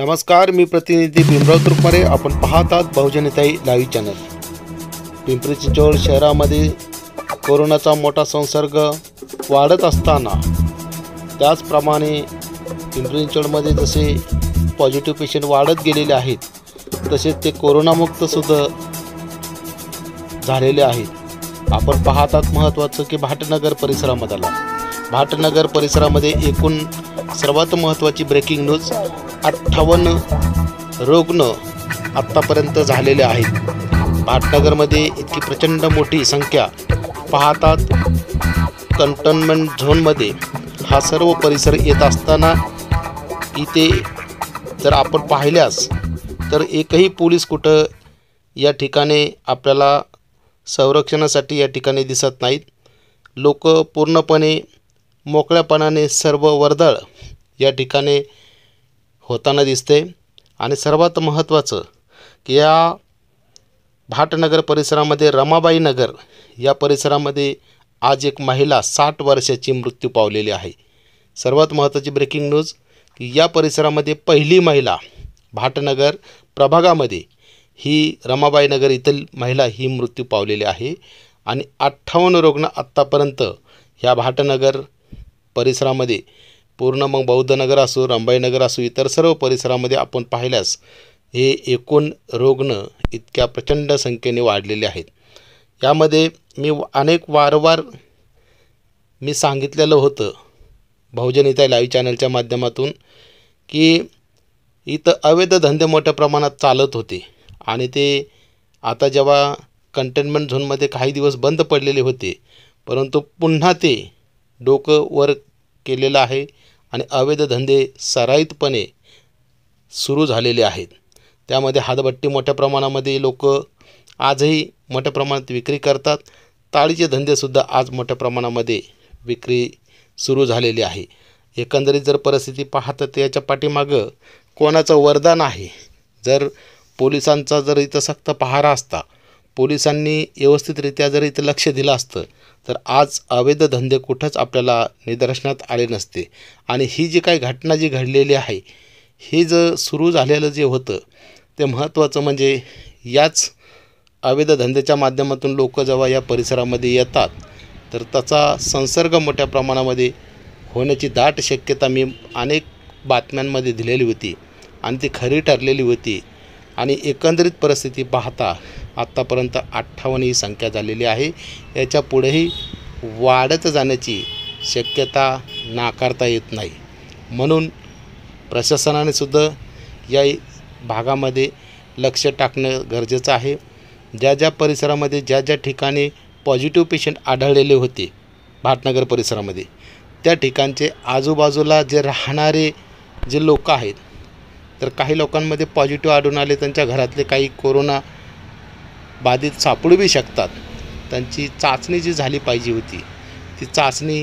नमस्कार मी प्रतिनिधी भीमराव तुरपारे आपण पाहतात बहुजनताई लाईव्ह चॅनल पिंपरी चिंचवड शहरामध्ये कोरोनाचा मोठा संसर्ग वाढत असताना त्याचप्रमाणे पिंपरी चिंचवडमध्ये जसे पॉझिटिव्ह पेशंट वाढत गेलेले आहेत तसेच ते कोरोनामुक्तसुद्धा झालेले आहेत आपण पाहतात महत्त्वाचं की भाटनगर परिसरामधला भाटनगर परिसरामध्ये एकूण सर्वात महत्त्वाची ब्रेकिंग न्यूज अठ्ठावन्न रुग्ण आत्तापर्यंत झालेले आहेत पाटनगरमध्ये इतकी प्रचंड मोठी संख्या पाहतात कंटेनमेंट झोनमध्ये हा सर्व परिसर येत असताना इथे जर आपण पाहिल्यास तर एकही पोलीस कुठं या ठिकाणी आपल्याला संरक्षणासाठी या ठिकाणी दिसत नाहीत लोक पूर्णपणे मोकळ्यापणाने सर्व वर्दळ या ठिकाणी होताना दिसते आणि सर्वात महत्त्वाचं की या भाटनगर परिसरामध्ये रमाबाई नगर या परिसरामध्ये आज एक महिला साठ वर्षाची मृत्यू पावलेली आहे सर्वात महत्त्वाची ब्रेकिंग न्यूज की या परिसरामध्ये पहिली महिला भाटनगर प्रभागामध्ये ही रमाबाई नगर येथील महिला ही मृत्यू पावलेली आहे आणि अठ्ठावन्न रुग्ण आत्तापर्यंत ह्या भाटनगर परिसरामध्ये पूर्ण मग बौद्धनगर असो रंबाईनगर असो इतर सर्व परिसरामध्ये आपण पाहिल्यास हे एकूण रुग्ण इतक्या प्रचंड संख्येने वाढलेले आहेत यामध्ये मी अनेक वारंवार मी सांगितलेलं होतं बहुजन इथं लाईव्ह चॅनलच्या माध्यमातून की इथं अवैध धंदे मोठ्या प्रमाणात चालत होते आणि ते आता जेव्हा कंटेनमेंट झोनमध्ये काही दिवस बंद पडलेले होते परंतु पुन्हा ते डोकं वर केलेलं आहे आणि अवैध धंदे सराईतपणे सुरू झालेले आहेत त्यामध्ये हातभट्टी मोठ्या प्रमाणामध्ये लोक आजही मोठ्या प्रमाणात विक्री करतात ताळीचे धंदेसुद्धा आज मोठ्या प्रमाणामध्ये विक्री सुरू झालेली आहे एकंदरीत जर परिस्थिती पाहतं त्याच्या पाठीमागं कोणाचं वरदान आहे जर पोलिसांचा जर इथं सक्त पहारा असता पोलिसांनी व्यवस्थितरित्या जर इथं लक्ष दिलं असतं तर आज अवैध धंदे कुठंच आपल्याला निदर्शनात आले नसते आणि ही जी काही घटना जी घडलेली आहे हे जर सुरू झालेलं जे होतं ते महत्त्वाचं म्हणजे याच अवैध धंद्याच्या माध्यमातून लोक जेव्हा या परिसरामध्ये येतात तर त्याचा संसर्ग मोठ्या प्रमाणामध्ये होण्याची दाट शक्यता मी अनेक बातम्यांमध्ये दिलेली होती आणि ती खरी ठरलेली होती आणि एकंदरीत परिस्थिती पाहता आत्तापर्यंत अठ्ठावन्न ही संख्या झालेली आहे याच्यापुढेही पुढेही वाढत जाण्याची शक्यता नाकारता येत नाही म्हणून प्रशासनाने सुद्धा या भागामध्ये लक्ष टाकणं गरजेचं आहे ज्या ज्या परिसरामध्ये ज्या ज्या ठिकाणी पॉझिटिव्ह पेशंट आढळलेले होते भाटनगर परिसरामध्ये त्या ठिकाणचे आजूबाजूला जे राहणारे जे लोक आहेत तर काही लोकांमध्ये पॉझिटिव्ह आढळून आले त्यांच्या घरातले काही कोरोना बाधित सापडू बी शकतात त्यांची चाचणी जी झाली पाहिजे होती ती चाचणी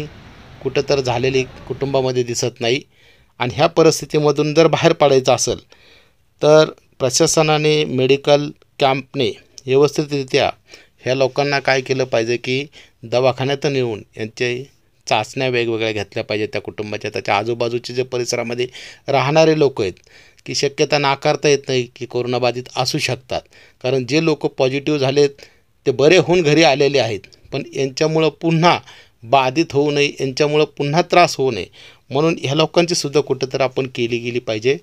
कुठं तर झालेली कुटुंबामध्ये दिसत नाही आणि ह्या परिस्थितीमधून जर बाहेर पाडायचं असेल तर प्रशासनाने मेडिकल कॅम्पने व्यवस्थितरित्या ह्या लोकांना काय केलं पाहिजे की दवाखान्यात नेऊन यांचे चाचण्या वेगवेगळ्या घेतल्या पाहिजे त्या कुटुंबाच्या त्याच्या आजूबाजूचे जे परिसरामध्ये राहणारे लोक आहेत की शक्यता नाकारता येत नाही की कोरोनाबाधित असू शकतात कारण जे लोक पॉझिटिव्ह झालेत ते बरे होऊन घरी आलेले आहेत पण यांच्यामुळं पुन्हा बाधित होऊ नये यांच्यामुळं पुन्हा त्रास होऊ नये म्हणून ह्या लोकांची सुद्धा कुठं आपण केली गेली पाहिजे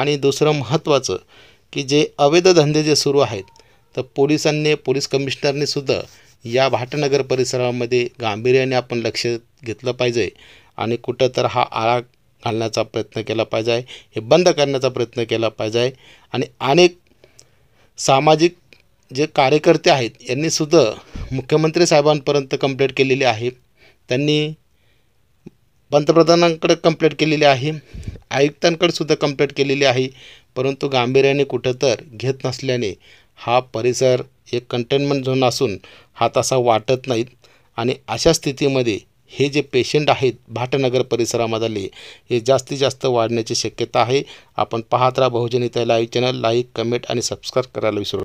आणि दुसरं महत्त्वाचं की जे अवैध धंदे जे सुरू आहेत तर पोलिसांनी पोलीस कमिशनरने सुद्धा या भाटनगर परिसरामध्ये गांभीर्याने आपण लक्ष घेतलं पाहिजे आणि कुठं तर हा आळा घालण्याचा प्रयत्न केला पाहिजे आहे हे बंद करण्याचा प्रयत्न केला पाहिजे आहे आणि अनेक सामाजिक जे कार्यकर्ते आहेत यांनीसुद्धा मुख्यमंत्री साहेबांपर्यंत कंप्लेंट केलेली आहे त्यांनी पंतप्रधानांकडे कंप्लेंट केलेली आहे आयुक्तांकडे सुद्धा कंप्लेंट केलेली आहे परंतु गांभीर्याने कुठं तर घेत नसल्याने हा परिसर एक कंटेनमेंट झोन असून हा तसा वाटत नाहीत आणि अशा स्थितीमध्ये हे जे पेशंट आहेत भाटनगर परिसरामधले हे जास्तीत जास्त वाढण्याची शक्यता आहे आपण पाहत राहा बहुजन इथं लाईव्ह चॅनल लाईक कमेंट आणि सबस्क्राईब करायला विसरू